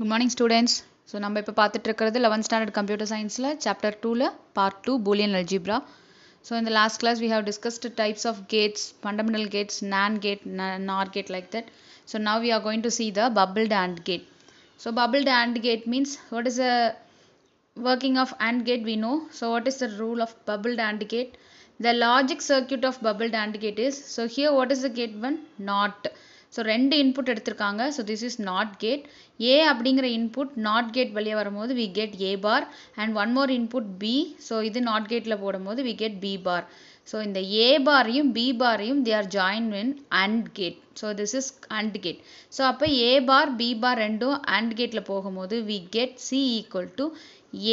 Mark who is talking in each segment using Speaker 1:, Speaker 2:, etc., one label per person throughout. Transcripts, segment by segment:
Speaker 1: Good morning students. So, we will talk 11th Standard Computer Science la, Chapter 2 Part 2 Boolean Algebra. So, in the last class, we have discussed types of gates, fundamental gates, NAND gate, NOR gate like that. So, now we are going to see the bubbled AND gate. So, bubbled AND gate means what is the working of AND gate we know. So, what is the rule of bubbled AND gate? The logic circuit of bubbled AND gate is, so here what is the gate one? NOT. So ரெண்டு input எடுத்திருக்காங்க so this is NOT gate A அப்படிங்கிற input NOT gate வெளியே வரும்போது we get A bar and one more input B so இது NOT கேட்டில் போடும்போது we get B bar so இந்த A பாரையும் பி பாரையும் they are join in AND gate so this is AND gate so அப்போ A bar B bar ரெண்டும் AND கேட்டில் போகும்போது we get C equal to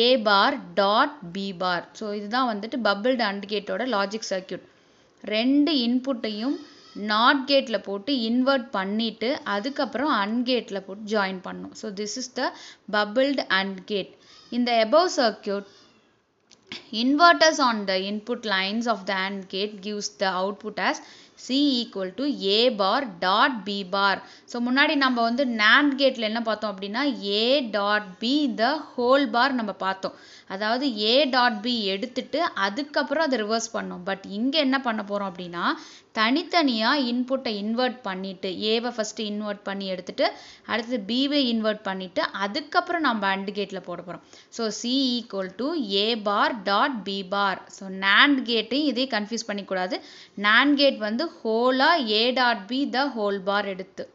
Speaker 1: A bar dot B bar so இதுதான் வந்துட்டு bubbled AND கேட்டோட logic circuit ரெண்டு இன்புட்டையும் not கேட்டில் போட்டு இன்வெர்ட் பண்ணிவிட்டு அதுக்கப்புறம் அன்கேட்டில் போட்டு ஜாயின் பண்ணும் so this is the bubbled and gate இந்த above circuit inverters on the input lines of the AND gate gives the output as C equal to A bar dot B bar so முன்னாடி நம்ம வந்து NAND கேட்டில் என்ன பார்த்தோம் அப்படின்னா A dot B the whole bar நம்ம பார்த்தோம் அதாவது ஏ டாட் பி எடுத்துட்டு அதுக்கப்புறம் அதை ரிவர்ஸ் பண்ணோம் பட் இங்கே என்ன பண்ண போகிறோம் அப்படின்னா தனித்தனியாக இன்புட்டை இன்வெர்ட் பண்ணிவிட்டு ஏவை ஃபஸ்ட்டு இன்வெர்ட் பண்ணி எடுத்துகிட்டு அடுத்தது பிவை இன்வெர்ட் பண்ணிவிட்டு அதுக்கப்புறம் நம்ம அண்ட் கேட்டில் போட போகிறோம் so C equal to A bar dot B bar so NAND கேட்டையும் இதே கன்ஃபியூஸ் பண்ணிக்கூடாது நேண்ட் கேட் வந்து ஹோலாக A dot B the whole bar எடுத்து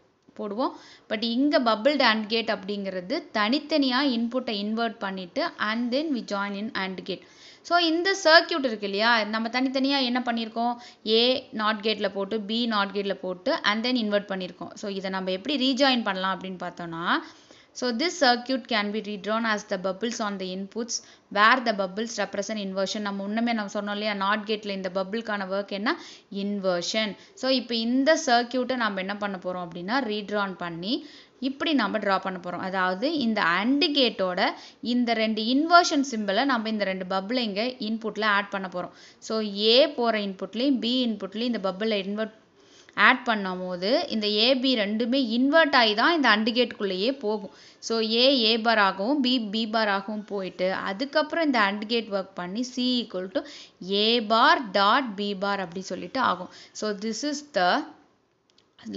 Speaker 1: போடுவோம் பட் இங்கே பபிள்டு அண்ட் கேட் அப்படிங்கிறது தனித்தனியாக இன்புட்டை இன்வெர்ட் பண்ணிவிட்டு and then we join in AND gate so இந்த சர்க்கியூட் இருக்கு இல்லையா நம்ம தனித்தனியாக என்ன பண்ணியிருக்கோம் ஏ நாட் கேட்டில் போட்டு பி நாட் கேட்டில் போட்டு அண்ட் தென் இன்வெர்ட் பண்ணியிருக்கோம் ஸோ இதை நம்ம எப்படி ரீஜாயின் பண்ணலாம் அப்படின்னு பார்த்தோன்னா So this circuit can be redrawn as the bubbles on the inputs where the bubbles represent inversion நம்ம உண்ணமே நம்ம சொன்னோம் not gateல இந்த bubble காண ஒர்க் என்ன inversion. So இப்பு இந்த circuit நாம் என்ன பண்ணப் போரும் அப்படினா redrawn பண்ணி இப்படி நாம் draw பண்ணப் போரும் அதாவது இந்த அண்டு கேட்டோட இந்த ரெண்டு inversion symbol நாம் இந்த ரெண்டு பப்பிளை இங்கே இன்புட்டில் ஆட் பண்ண போகிறோம் ஸோ ஏ போகிற இன்புட்லேயும் பி இன்புட்லேயும் இந்த bubble invert ஆட் பண்ணும் போது இந்த ஏபி ரெண்டுமே இன்வெர்ட் ஆகி தான் இந்த அண்டு கேட்டுக்குள்ளேயே போகும் ஸோ ஏ ஏ பார் ஆகவும் பி பி பார் ஆகவும் போயிட்டு அதுக்கப்புறம் இந்த அண்டு கேட் ஒர்க் பண்ணி C equal to A bar dot B bar அப்படி சொல்லிட்டு ஆகும் so this is the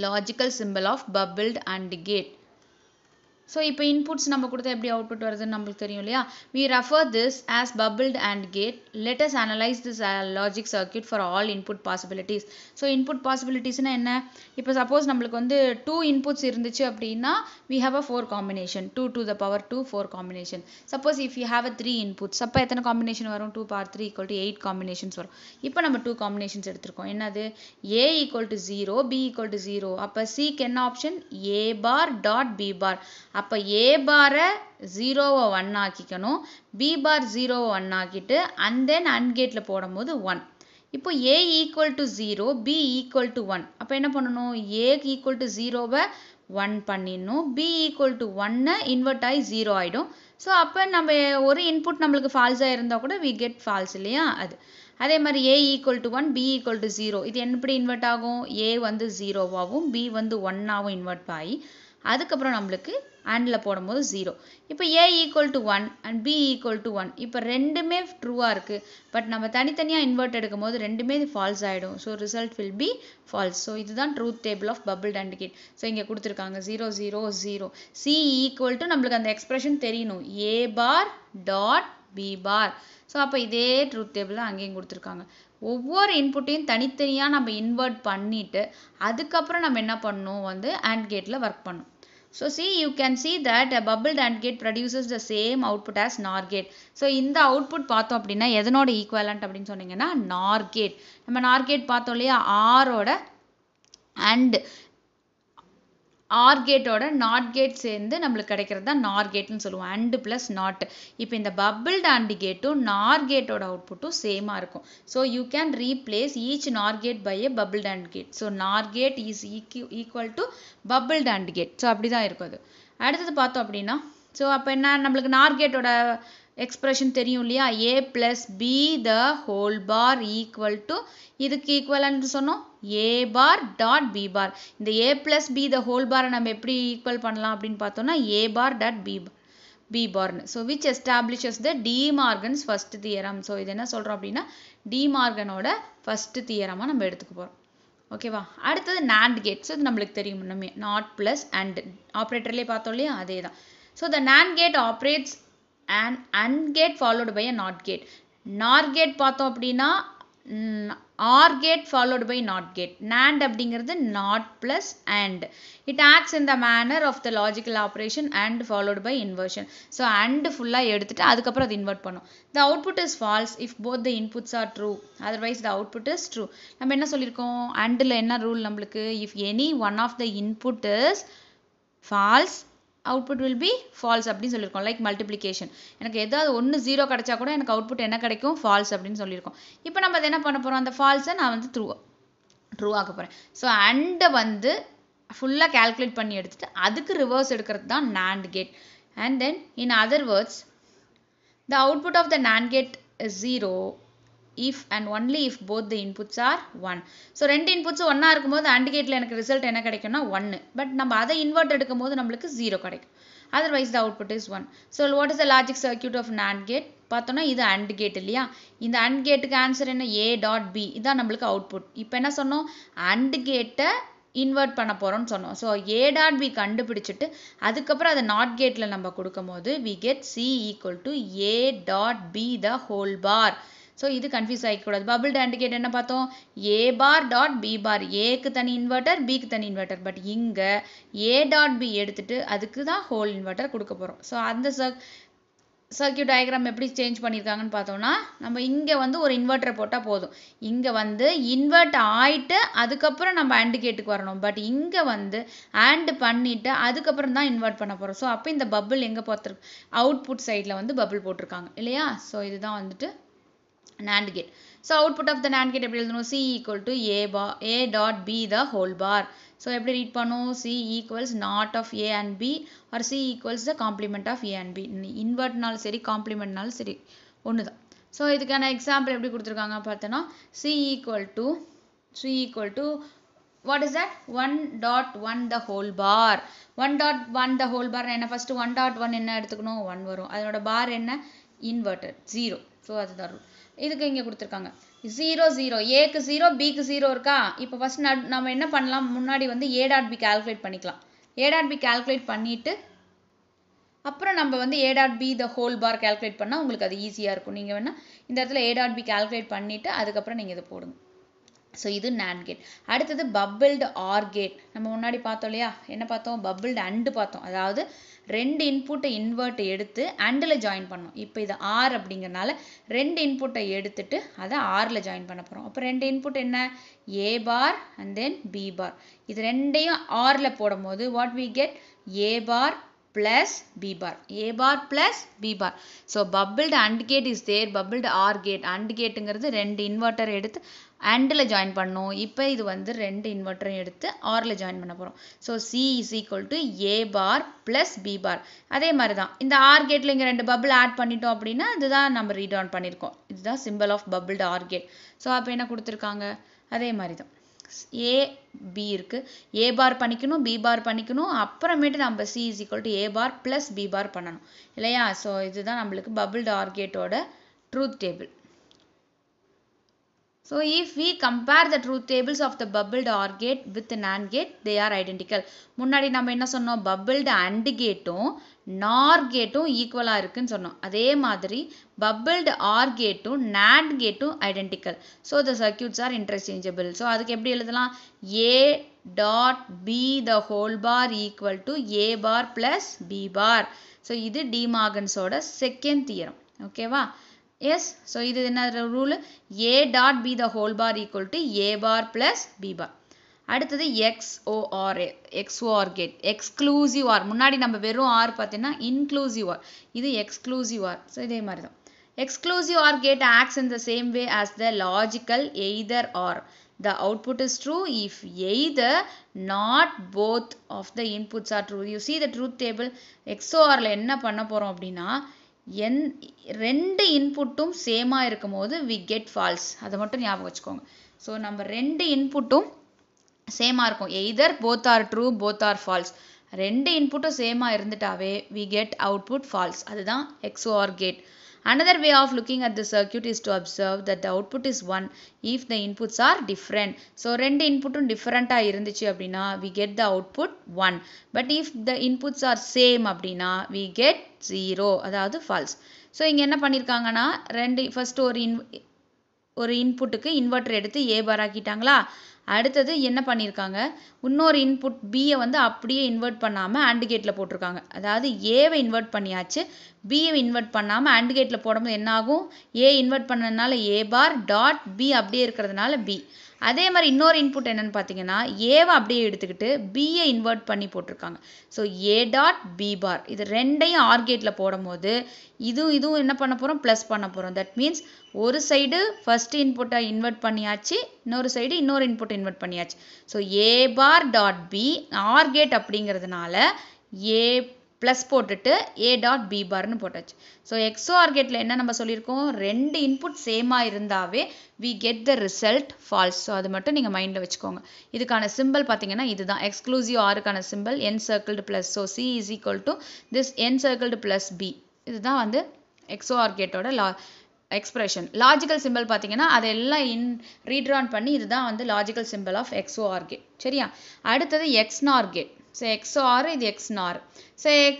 Speaker 1: logical symbol of bubbled AND gate so இப்போ இன்புட்ஸ் நம்ம கொடுத்தா எப்படி அவுட்புட் வருதுன்னு நம்மளுக்கு தெரியும் இல்லையா we refer this as bubbled AND gate let analyse this logic circuit for all input possibilities so input பாசிபிலிட்டிஸ்னால் என்ன இப்போ சப்போஸ் நம்மளுக்கு வந்து டூ இன்புட்ஸ் இருந்துச்சு அப்படின்னா we have a four combination two to the power two four combination suppose if you have a three inputs அப்போ எத்தனை combination வரும் two power three equal to eight combinations வரும் இப்போ நம்ம டூ காம்பினேஷன்ஸ் எடுத்திருக்கோம் என்னது A equal to zero B equal to zero அப்போ சிக்கு என்ன option A bar dot B bar அப்போ ஏ பாரை ஜீரோவை ஒன் ஆக்கிக்கணும் பி பார் ஜீரோவை ஒன் ஆக்கிட்டு அண்ட் தென் அன்கேட்டில் போடும் போடும்போது ஒன் இப்போ A equal to zero B equal to one அப்போ என்ன பண்ணணும் ஏ ஈக்குவல் டு ஜீரோவை ஒன் பண்ணிடணும் பி ஈக்குவல் டு ஒன்னு இன்வெர்ட் ஆகி ஜீரோ ஆகிடும் ஸோ அப்போ நம்ம ஒரு இன்புட் நம்மளுக்கு ஃபால்ஸாக இருந்தால் கூட வி கெட் ஃபால்ஸ் இல்லையா அது அதே மாதிரி A equal to one B equal to zero இது எப்படி இன்வெர்ட் ஆகும் ஏ வந்து ஜீரோவாகவும் பி வந்து ஒன்னாகவும் இன்வெர்ட் ஆகி அதுக்கப்புறம் நம்மளுக்கு அண்டில் போடும்போது ஜீரோ இப்போ A equal to one and B equal to one இப்போ ரெண்டுமே ட்ரூவாக இருக்குது பட் நம்ம தனித்தனியாக இன்வெர்ட் எடுக்கும் போது ரெண்டுமே இது ஃபால்ஸ் ஆகிடும் so result will be false so இதுதான் truth table of bubbled and gate so இங்கே கொடுத்துருக்காங்க zero zero zero C equal to நம்மளுக்கு அந்த எக்ஸ்பிரஷன் தெரியணும் A bar dot B bar so அப்போ இதே ட்ரூத் டேபிள் தான் அங்கேயும் கொடுத்துருக்காங்க ஒவ்வொரு இன்புட்டையும் தனித்தனியாக நம்ம இன்வெர்ட் பண்ணிவிட்டு அதுக்கப்புறம் நம்ம என்ன பண்ணணும் வந்து ஆண்ட் கேட்டில் ஒர்க் பண்ணணும் So see you can see that a bubbled AND gate produces the same output as NOR gate. So இந்த output பார்த்தோம் அப்படின்னா எதனோட equivalent அப்படின்னு சொன்னீங்கன்னா NOR gate. நம்ம NOR gate பார்த்தோம் இல்லையா R ஓட அண்ட் ஆர் கேட்டோட நாட் கேட் சேர்ந்து நம்மளுக்கு கிடைக்கிறது தான் நார் கேட்னு சொல்லுவோம் அண்டு பிளஸ் நாட் இப்போ இந்த பப்பிள் ஆண்டி கேட்டும் நார் கேட்டோட அவுட்புட்டும் சேமாக இருக்கும் so you can replace each nor gate by a bubbled and gate so nor gate is eq equal to bubbled and gate so அப்படி தான் இருக்கும் அது அடுத்தது பார்த்தோம் அப்படின்னா ஸோ அப்போ என்ன நம்மளுக்கு நார் கேட்டோட எக்ஸ்ப்ரெஷன் தெரியும் இல்லையா A plus B the whole bar equal to இதுக்கு ஈக்குவலன்னு சொன்னோம் A bar dot B bar இந்த A plus B the whole பாரை நம்ம எப்படி ஈக்குவல் பண்ணலாம் அப்படின்னு பார்த்தோம்னா A bar dot B B பார்னு so which establishes the De Morgan's first theorem so இது என்ன சொல்கிறோம் அப்படின்னா டிமார்கனோட ஃபஸ்ட்டு தியரமாக நம்ம எடுத்துக்க போகிறோம் ஓகேவா அடுத்தது நாண்ட் கேட் ஸோ இது நம்மளுக்கு தெரியும் முன்னமே நாட் ப்ளஸ் அண்ட் ஆப்ரேட்டர்லேயே பார்த்தோம் இல்லையா அதே தான் so the nand gate operates and and gate followed by a not gate nor gate பார்த்தோம் அப்படின்னா or gate followed by not gate nand அப்படிங்கிறது not plus and it acts in the manner of the logical operation and followed by inversion so and ஃபுல்லாக எடுத்துகிட்டு அதுக்கப்புறம் அது invert பண்ணும் the output is false if both the inputs are true otherwise the output is true நம்ம என்ன சொல்லியிருக்கோம் அண்டில் என்ன ரூல் நம்மளுக்கு if any one of the input is false output will be false அப்படின்னு சொல்லியிருக்கோம் லைக் மல்டிப்ளிகேஷன் எனக்கு ஏதாவது ஒன்று ஜீரோ கிடைச்சா கூட எனக்கு அவுட்புட் என்ன கிடைக்கும் ஃபால்ஸ் அப்படின்னு சொல்லியிருக்கோம் இப்போ நம்ம அதை என்ன பண்ண போகிறோம் அந்த ஃபால்ஸை நான் வந்து த்ரூ ட்ரூ ஆக்க போகிறேன் ஸோ அண்டை வந்து ஃபுல்லாக கேல்குலேட் பண்ணி எடுத்துட்டு அதுக்கு ரிவர்ஸ் எடுக்கிறது தான் nand gate and then in other words the output of the nand gate is zero if and only if both the inputs are one so ரெண்டு இன்புட்ஸ் ஒன்றா இருக்கும்போது அண்ட் கேட்டில் எனக்கு ரிசல்ட் என்ன கிடைக்கும்னா ஒன்று பட் நம்ம அதை இன்வெர்ட் எடுக்கும் போது நம்மளுக்கு ஜீரோ கிடைக்கும் otherwise the output is one so what is the logic circuit of and gate பார்த்தோன்னா இது அண்ட் கேட் இல்லையா இந்த அண்ட் கேட்டுக்கு ஆன்சர் என்ன ஏ டாட் பி இதான் நம்மளுக்கு அவுட்புட் இப்போ என்ன சொன்னோம் அண்ட் கேட்டை இன்வெர்ட் பண்ண போகிறோம்னு சொன்னோம் ஸோ ஏ டாட் பி கண்டுபிடிச்சிட்டு அதுக்கப்புறம் அதை நாட் கேட்டில் நம்ம கொடுக்கும் போது we get C equal to A dot B the whole bar so இது கன்ஃபியூஸ் ஆகிக்கூடாது பபிள் டேண்டிகேட் என்ன பார்த்தோம் ஏ பார் டாட் பி பார் ஏக்கு தனி இன்வெர்ட்டர் பிக்கு தனி இன்வெர்ட்டர் பட் இங்கே ஏ டாட் பி எடுத்துட்டு அதுக்கு தான் ஹோல் இன்வெர்ட்டர் கொடுக்க போகிறோம் ஸோ அந்த சர்க் சர்க்கியூட் டயக்ராம் எப்படி சேஞ்ச் பண்ணியிருக்காங்கன்னு பார்த்தோம்னா நம்ம இங்கே வந்து ஒரு இன்வெர்ட்டர் போட்டால் போதும் இங்கே வந்து இன்வெர்ட் ஆயிட்டு அதுக்கப்புறம் நம்ம ஆண்டு கேட்டுக்கு வரணும் பட் இங்கே வந்து ஆண்டு பண்ணிவிட்டு அதுக்கப்புறம் தான் இன்வெர்ட் பண்ண போகிறோம் ஸோ அப்போ இந்த பபுள் எங்கே பார்த்துருக்கு அவுட்புட் சைடில் வந்து பபுள் போட்டிருக்காங்க இல்லையா ஸோ இதுதான் வந்துட்டு NAND gate. So, output of the NAND gate எப்படி எழுதணும் C equal to A, bar, A dot B the whole bar. So, எப்படி read பண்ணும் C equals not of A and B or C equals the complement of A and B. invert நால் சரி complement நால் சரி ஒன்றுதான் so இதுக்கான example எப்படி கொடுத்துருக்காங்க பார்த்தோன்னா C equal to C equal to what is that one dot one the whole bar one dot one the whole bar என்ன ஃபஸ்ட்டு ஒன் டாட் ஒன் என்ன எடுத்துக்கணும் ஒன் வரும் அதனோட பார் என்ன இன்வெர்டட் ஜீரோ ஸோ அதுதான் ரூல் இதுக்கு இங்கே கொடுத்துருக்காங்க ஜீரோ ஜீரோ ஏக்கு ஜீரோ பிக்கு ஜீரோ இருக்கா இப்போ ஃபஸ்ட் நம்ம என்ன பண்ணலாம் முன்னாடி வந்து ஏ டாட் பி கால்குலேட் பண்ணிக்கலாம் ஏ டாட் பி கால்குலேட் பண்ணிவிட்டு அப்புறம் நம்ம வந்து A dot B the whole bar calculate பண்ணால் உங்களுக்கு அது ஈஸியாக இருக்கும் நீங்கள் வேணால் இந்த இடத்துல ஏ டாட் பி கால்குலேட் பண்ணிவிட்டு அதுக்கப்புறம் நீங்கள் இதை போடுங்க ஸோ இது நேண்ட் கேட் அடுத்தது பப்பிள்டு ஆர் கேட் நம்ம முன்னாடி பார்த்தோம் இல்லையா என்ன பார்த்தோம் பப்பிள்டு அண்டு பார்த்தோம் அதாவது ரெண்டு இன்புட்டை இன்வெர்ட் எடுத்து அண்டில் ஜாயின் பண்ணோம் இப்போ இது ஆர் அப்படிங்கிறனால ரெண்டு இன்புட்டை எடுத்துட்டு அதை ஆரில் ஜாயின் பண்ண போகிறோம் அப்போ ரெண்டு இன்புட் என்ன ஏ bar and then B bar இது ரெண்டையும் ஆரில் போடும்போது what we get A bar plus B bar A bar plus B bar so bubbled and gate is there Bubbled or gate and கேட்டுங்கிறது ரெண்டு இன்வெர்ட்டர் எடுத்து அண்டில் ஜாயின் பண்ணோம் இப்போ இது வந்து ரெண்டு இன்வெர்ட்டரும் எடுத்து ஆரில் ஜாயின் பண்ண போகிறோம் so C is equal to A bar plus B bar அதே மாதிரி தான் இந்த ஆர் கேட்டில் இங்கே ரெண்டு பபுள் ஆட் பண்ணிட்டோம் அப்படின்னா இதுதான் நம்ம ரீட் ஆன் பண்ணியிருக்கோம் இதுதான் symbol of bubbled or gate so அப்போ என்ன கொடுத்துருக்காங்க அதே மாதிரி தான் ஏ பி இருக்குது ஏ பார் பண்ணிக்கணும் பி பார் பண்ணிக்கணும் அப்புறமேட்டு நம்ம C is equal to A bar plus B bar பண்ணணும் இல்லையா ஸோ இதுதான் நம்மளுக்கு பபுள் கேட்டோட truth table so if we compare the truth tables of the bubbled OR gate with the NAND gate, they are முன்னாடி நம்ம என்ன சொன்னோம் bubbled AND கேட்டும் NOR கேட்டும் ஈக்குவலாக இருக்குன்னு சொன்னோம் அதே மாதிரி பபிள்டு OR கேட்டும் NAND கேட்டும் identical so the circuits are interchangeable so அதுக்கு எப்படி எழுதலாம் A dot B the whole bar equal to A bar plus B bar so இது டிமாகன்ஸோட செகண்ட் தியரம் ஓகேவா எஸ் ஸோ இது என்ன rule A dot B the whole bar equal to A bar plus B bar அடுத்தது XOR XOR gate exclusive or முன்னாடி நம்ம வெறும் or பார்த்தீங்கன்னா இன்க்ளூசிவ் ஆர் இது எக்ஸ்க்ளூசிவ் ஆர் ஸோ இதே மாதிரி தான் exclusive or gate acts in the same way as the logical either or the output is true if either not both of the inputs are true you see the truth table XOR ல என்ன பண்ண போகிறோம் அப்படின்னா என் ரெண்டு இன்புட்டும் சேமாக இருக்கும் போது வி கெட் ஃபால்ஸ் அதை மட்டும் ஞாபகம் வச்சுக்கோங்க ஸோ நம்ம ரெண்டு இன்புட்டும் சேமாக இருக்கும் either both are true both are false ரெண்டு இன்புட்டும் சேமாக இருந்துட்டாவே வி கெட் அவுட்புட் ஃபால்ஸ் அதுதான் or gate Another way of looking at the circuit is to observe that the output is 1 if the inputs are different. So, ரெண்டு inputம் differentாக இருந்துச்சு அப்படின்னா we get the output 1. But if the inputs are same அப்படின்னா we get 0 அதாவது false. so இங்கே என்ன பண்ணியிருக்காங்கன்னா ரெண்டு first ஒரு இன் ஒரு இன்புட்டுக்கு எடுத்து ஏ பார் அடுத்தது என்ன பண்ணியிருக்காங்க இன்னொரு இன்புட் பியை வந்து அப்படியே இன்வெர்ட் பண்ணாமல் அண்டு கேட்டில் போட்டிருக்காங்க அதாவது ஏவை இன்வெர்ட் பண்ணியாச்சு பியை இன்வெர்ட் பண்ணாமல் அண்டு கேட்டில் போடும்போது என்னாகும் ஏ இன்வெர்ட் பண்ணதுனால ஏ பார் டாட் பி அப்படியே இருக்கிறதுனால பி அதே மாதிரி இன்னொரு இன்புட் என்னன்னு பார்த்தீங்கன்னா ஏவை அப்படியே எடுத்துக்கிட்டு பியை இன்வெர்ட் பண்ணி போட்டிருக்காங்க so A dot B bar இது ரெண்டையும் ஆர்கேட்டில் போடும்போது இதுவும் இதுவும் என்ன பண்ண போகிறோம் ப்ளஸ் பண்ண போகிறோம் தட் மீன்ஸ் ஒரு சைடு ஃபஸ்ட் இன்புட்டை இன்வெர்ட் பண்ணியாச்சு இன்னொரு சைடு இன்னொரு இன்புட் இன்வெர்ட் பண்ணியாச்சு so A bar dot B or gate அப்படிங்கிறதுனால ஏ ப்ளஸ் போட்டுட்டு ஏ டாட் பி பார்னு போட்டாச்சு ஸோ எக்ஸோஆர் கேட்டில் என்ன நம்ம சொல்லியிருக்கோம் ரெண்டு இன்புட் சேமாக இருந்தாவே we get the result false so அது மட்டும் நீங்கள் மைண்டில் வச்சுக்கோங்க இதுக்கான சிம்பிள் பார்த்தீங்கன்னா இதுதான் எக்ஸ்க்ளூசிவ் ஆருக்கான symbol encircled plus so C is equal to this encircled plus B இதுதான் வந்து எக்ஸோஆர் கேட்டோட லா எக்ஸ்பிரஷன் லாஜிக்கல் சிம்பிள் பார்த்தீங்கன்னா அதெல்லாம் இன் ரீட்ரான் பண்ணி இதுதான் வந்து logical symbol of X or gate சரியா அடுத்தது எக்ஸ்னார் ஸோ எக்ஸ் ஆர் இது X nor so X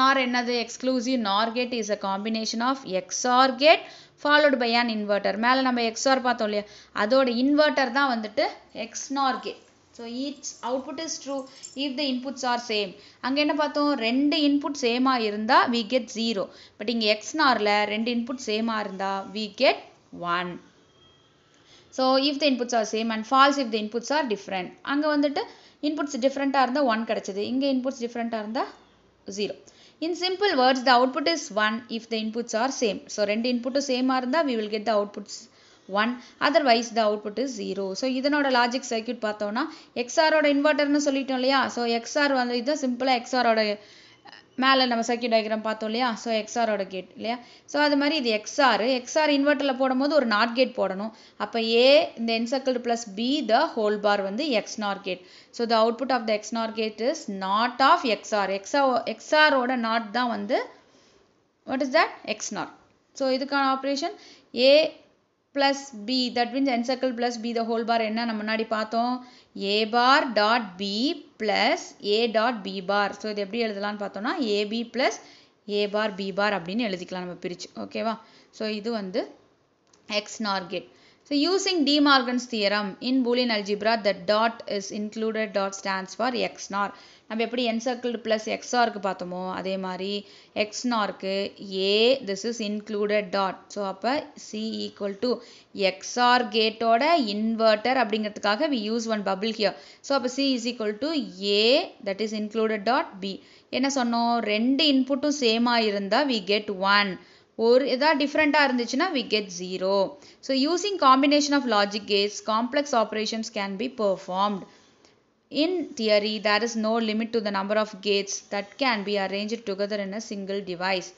Speaker 1: nor என்னது exclusive NOR is a combination of X XOR gate followed by an inverter. மேல நம்ம ஆர் பார்த்தோம் இல்லையா அதோட inverter தான் வந்துட்டு X NOR gate. So its output is true if the inputs are same அங்கே என்ன பார்த்தோம் ரெண்டு இன்புட் சேமாக இருந்தால் வி கெட் ஜீரோ பட் இங்கே எக்ஸ் நாரில் ரெண்டு இன்புட் சேமாக இருந்தால் we get one so if the inputs are same and false if the inputs are different அங்கே வந்துட்டு இன்புட்ஸ் டிஃப்ரெண்ட்டாக இருந்தால் ஒன் கிடச்சிது இங்கே இன்புட்ஸ் டிஃப்ரெண்ட்டாக இருந்தால் zero in simple words the output is one if the inputs are same so ரெண்டு இன்புட்டும் சேமாக இருந்தால் we will get the outputs one otherwise the output is zero so இதனோட லாஜிக் சர்க்கியூட் பார்த்தோம்னா எக்ஸ்ஆரோட இன்வெர்ட்டர்னு சொல்லிட்டோம் இல்லையா ஸோ எக்ஸ்ஆர் வந்து இதுதான் சிம்பிளாக எக்ஸ்ஆரோட மேலே நம்ம சர்க்கியூட் டயக்ராம் பார்த்தோம் இல்லையா ஸோ எக்ஸ்ஆரோட கேட் இல்லையா ஸோ அது மாதிரி இது எக்ஸ்ஆர் எக்ஸ்ஆர் இன்வெர்ட்டரில் போடும்போது ஒரு நாட் கேட் போடணும் அப்போ ஏ இந்த encircle plus B the whole bar வந்து எக்ஸ் நார் gate so the output of the X நார் gate is not of XOR எக்ஸா எக்ஸ்ஆரோட நாட் தான் வந்து what is that X nor so இதுக்கான operation A plus B that means encircle plus B the whole bar என்ன நம்ம முன்னாடி பார்த்தோம் A bar dot B plus A dot B bar so இது எப்படி எழுதலாம்னு பார்த்தோம்னா AB plus A bar B bar அப்படின்னு எழுதிக்கலாம் நம்ம பிரித்து ஓகேவா ஸோ இது வந்து X nor gate so using De Morgan's theorem in Boolean algebra algebra dot is included dot stands for X nor நம்ம எப்படி என் சர்க்கிள்டு ப்ளஸ் எக்ஸ்ஆர்க்கு பார்த்தோமோ அதே மாதிரி எக்ஸ் நார்க்கு A this is included dot so அப்போ சி ஈக்குவல் டு எக்ஸ்ஆர் கேட்டோட inverter அப்படிங்கிறதுக்காக we use one bubble here so அப்போ C is equal to A that is included dot B என்ன சொன்னோம் ரெண்டு இன்புட்டும் சேமாக இருந்தால் வி கெட் ஒன் ஒரு எதாவது டிஃப்ரெண்ட்டாக இருந்துச்சுன்னா we get zero so using combination of logic gates complex operations can be performed In theory, there is no limit to the number of gates that can be arranged together in a single device.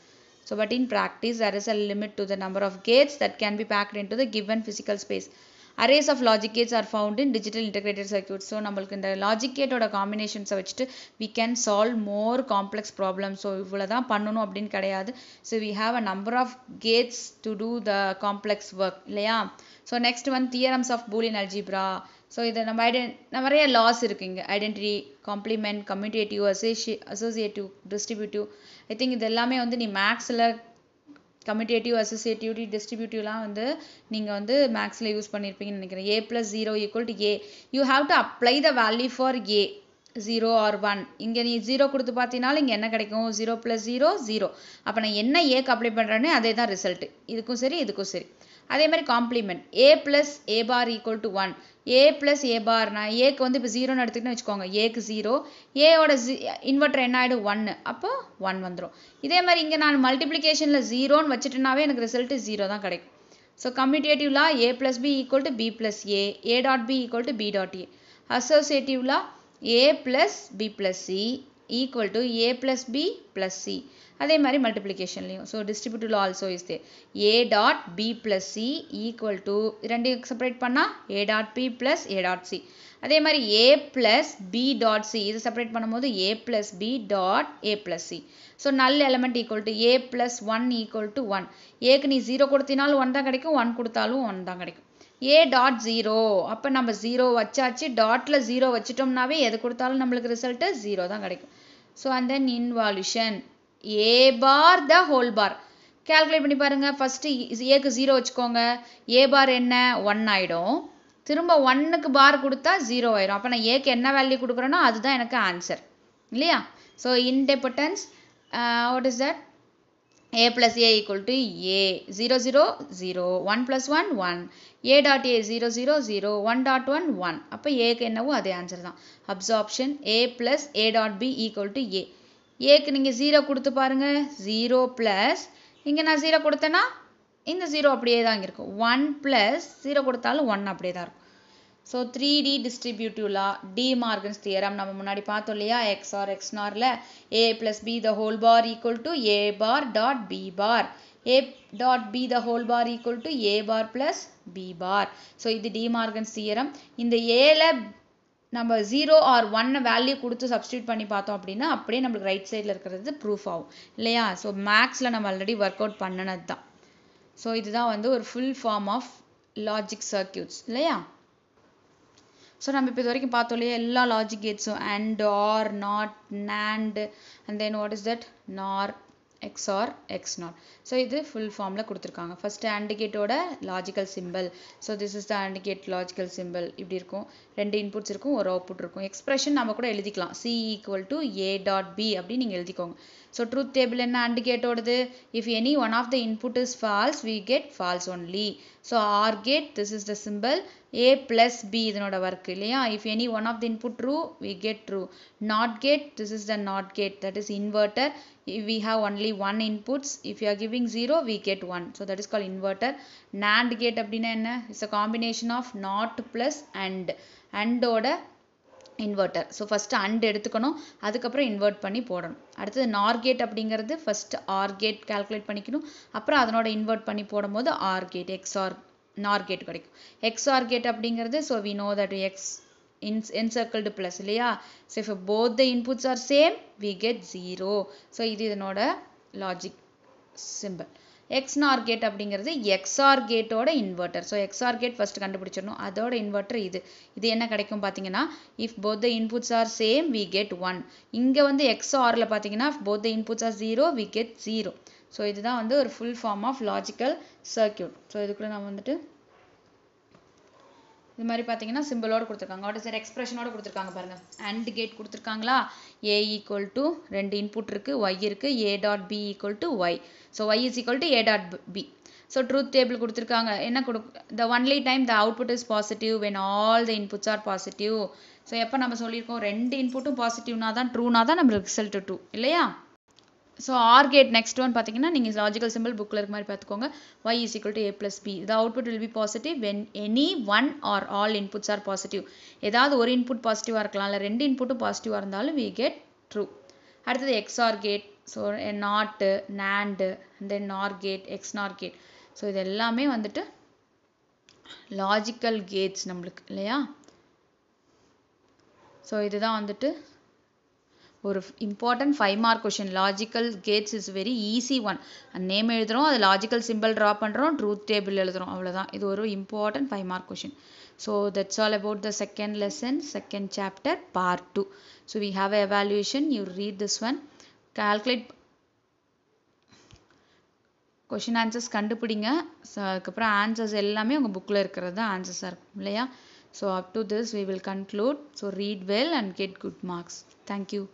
Speaker 1: So, but in practice, there is a limit to the number of gates that can be packed into the given physical space. Arrays of logic gates are found in digital integrated circuits. So, number in the logic gate or a combination combinations, we can solve more complex problems. So, so, we have a number of gates to do the complex work. So, next one, theorems of Boolean algebra. So இதை நம்ம ஐடென் நிறைய laws இருக்குது இங்கே identity complement communicative அசோசி associative distributive I think இது எல்லாமே வந்து நீ மேக்ஸில் கம்யூனிகேட்டிவ் அசோசியேட்டிவிட்டி டிஸ்ட்ரிபியூட்டிவ்லாம் வந்து நீங்கள் வந்து மேக்ஸில் யூஸ் பண்ணியிருப்பீங்கன்னு நினைக்கிறேன் A plus zero equal to A you have to apply the value for A zero or one இங்கே நீ ஜீரோ கொடுத்து பார்த்தீங்கனாலும் இங்கே என்ன கிடைக்கும் ஜீரோ ப்ளஸ் ஜீரோ ஜீரோ அப்போ நான் என்ன ஏக்கு அப்ளை பண்ணுறேன்னு அதே தான் ரிசல்ட்டு இதுக்கும் சரி இதுக்கும் சரி அதே மாதிரி complement A plus A bar equal to one A plus A பார்னா ஏக்கு வந்து இப்போ ஜீரோன்னு எடுத்துக்கிட்டேன்னு வச்சுக்கோங்க ஏக்கு ஜீரோ ஏவோட ஜி இன்வெர்டர் என்ன ஆகிடும் ஒன்று அப்போ ஒன் வந்துடும் இதே மாதிரி இங்கே நான் மல்டிப்ளிகேஷனில் ஜீரோன்னு வச்சுட்டேனாவே எனக்கு ரிசல்ட்டு ஜீரோ தான் கிடைக்கும் so commutative law A plus B equal to B plus A A dot B equal to B dot A associative law A plus B plus C equal to A plus B plus C அதே மாதிரி மல்டிப்ளிகேஷன்லையும் so distributive also is the A dot B plus C equal to ரெண்டையும் separate பண்ணால் A dot B plus A dot C அதே மாதிரி A plus B dot C இது separate பண்ணும்போது A plus B dot A plus C so null element equal to A plus one equal to one ஏக்கு நீ zero கொடுத்தினாலும் one தான் கிடைக்கும் one கொடுத்தாலும் one தான் கிடைக்கும் ஏ டாட் ஜீரோ அப்போ நம்ம ஜீரோ வச்சாச்சு டாட்டில் ஜீரோ வச்சிட்டோம்னாவே எது கொடுத்தாலும் நம்மளுக்கு ரிசல்ட்டு ஜீரோ தான் கிடைக்கும் so and then involution A bar the whole bar calculate பண்ணி பாருங்கள் ஃபஸ்ட்டு ஏக்கு ஜீரோ வச்சுக்கோங்க ஏ பார் என்ன ஒன் ஆகிடும் திரும்ப ஒன்னுக்கு பார் கொடுத்தா ஜீரோ ஆயிடும் அப்போ நான் ஏக்கு என்ன வேல்யூ கொடுக்குறேனோ அதுதான் எனக்கு ஆன்சர் இல்லையா so idempotence what is that A plus A equal to A zero zero zero one plus one one A dot A zero zero zero one dot one one அப்போ ஏக்கு என்னவோ அதே ஆன்சர் தான் absorption A plus A dot B equal to A ஏக்கு நீங்கள் zero கொடுத்து பாருங்கள் zero plus இங்கே நான் ஜீரோ கொடுத்தேன்னா இந்த ஜீரோ அப்படியே தான் இங்கே இருக்கும் ஒன் ப்ளஸ் ஜீரோ கொடுத்தாலும் ஒன் அப்படியே தான் இருக்கும் so three D distributive law De Morgan's theorem நம்ம முன்னாடி பார்த்தோம் இல்லையா எக்ஸ் ஆர் எக்ஸ் நாரில் A plus B the whole bar equal to A bar dot B bar A dot B the whole bar equal to A bar plus B bar so இது De Morgan's theorem இந்த ஏல நம்ம zero or ஒன்னை value கொடுத்து substitute பண்ணி பார்த்தோம் அப்படின்னா அப்படியே நம்மளுக்கு ரைட் சைடில் இருக்கிறது ப்ரூஃப் ஆகும் இல்லையா ஸோ மேக்ஸில் நம்ம ஆல்ரெடி ஒர்க் அவுட் பண்ணினது தான் ஸோ இதுதான் வந்து ஒரு full form of logic circuits இல்லையா ஸோ நம்ம இப்போ இது வரைக்கும் பார்த்தோம் இல்லையா எல்லா லாஜிக் கேட்ஸும் AND OR NOT NAND and then what is that NOR XOR X not so இது ஃபுல் ஃபார்மில் கொடுத்துருக்காங்க ஃபஸ்ட்டு ஆண்ட் கேட்டோட logical symbol so this is the AND gate logical symbol இப்படி இருக்கும் ரெண்டு இன்புட்ஸ் இருக்கும் ஒரு output இருக்கும் எக்ஸ்பிரஷன் நம்ம கூட எழுதிக்கலாம் C to A A dot B அப்படின்னு நீங்கள் எழுதிக்கோங்க ஸோ ட்ரூத் டேபிள் என்ன ஆண்ட் கேட்டோடது if any one of the input is false we get false only so OR gate this is the symbol A plus B இதனோட work இல்லையா if any one of the input true we get true NOT gate this is the NOT gate that is inverter we have only one inputs if you are giving 0 we get 1 so that is called inverter NAND gate அப்படின்னா என்ன it's a combination of not plus and and ஓட inverter so first AND எடுத்துக்கணும் அதுக்கப்புறம் invert பண்ணி போடணும் அடுத்தது நார் gate அப்படிங்கிறது ஃபஸ்ட்டு ஆர் கேட் கால்குலேட் பண்ணிக்கணும் அப்புறம் அதனோட இன்வெர்ட் பண்ணி போடும்போது OR gate XOR NOR gate கிடைக்கும் எக்ஸ் ஆர் கேட் அப்படிங்கிறது so we know that X in encircled plus இல்லையா so if both the inputs are same we get zero so இது இதனோட லாஜிக் சிம்பிள் எக்ஸ் நார் gate அப்படிங்கிறது XOR கேட்டோட inverter so XOR gate first கண்டுபிடிச்சிடணும் அதோட inverter இது இது என்ன கிடைக்கும் பார்த்தீங்கன்னா if both the inputs are same we get one இங்கே வந்து எக்ஸ்ஆரில் பார்த்தீங்கன்னா if both the inputs are zero we get zero so இதுதான் வந்து ஒரு full form of logical circuit so இதுக்குள்ள நம்ம வந்துட்டு இது மாதிரி பார்த்தீங்கன்னா சிம்பிளோட கொடுத்துருக்காங்க வாட் இஸ் சார் எக்ஸ்பிரஷனோட கொடுத்துருக்காங்க பாருங்கள் அண்ட் கேட் கொடுத்துருக்காங்களா ஏ ஈக்குவல் டு ரெண்டு இன்புட் இருக்குது ஒய் இருக்குது A dot B equal to Y so Y is equal to A dot B so truth table கொடுத்துருக்காங்க என்ன கொடு the only time the output is positive when all the inputs are positive so எப்போ நம்ம சொல்லியிருக்கோம் ரெண்டு இன்புட்டும் பாசிட்டிவ்னா தான் ட்ரூனா தான் நம்மளுக்கு ரிசல்ட் டூ இல்லையா so OR gate next one பார்த்தீங்கன்னா நீங்கள் லாஜிக்கல் சிம்பிள் புக்கில் இருக்க மாதிரி பார்த்துக்கோங்க Y is equal to A plus B the output will be positive when any one or all inputs are positive ஏதாவது ஒரு இன்புட் பாசிட்டிவாக இருக்கலாம் இல்லை ரெண்டு இன்புட்டும் பாசிட்டிவாக இருந்தாலும் வி கெட் ட்ரூ அடுத்தது XOR gate so NOT NAND then NOR gate X நார் கேட் ஸோ இது எல்லாமே வந்துட்டு லாஜிக்கல் கேட்ஸ் நம்மளுக்கு இல்லையா ஸோ இதுதான் வந்துட்டு ஒரு important five mark question logical gates is very easy one name எழுதுகிறோம் அது லாஜிக்கல் சிம்பிள் ட்ரா பண்ணுறோம் ட்ரூத் டேபிள் எழுதுகிறோம் அவ்வளோதான் இது ஒரு important five mark question so that's all about the second lesson second chapter part two so we have evaluation you read this one calculate question answers கண்டுபிடிங்க so அதுக்கப்புறம் answers எல்லாமே உங்கள் புக்கில் இருக்கிறது தான் ஆன்சர்ஸாக இருக்கும் இல்லையா so up to this we will conclude so read well and get good marks thank you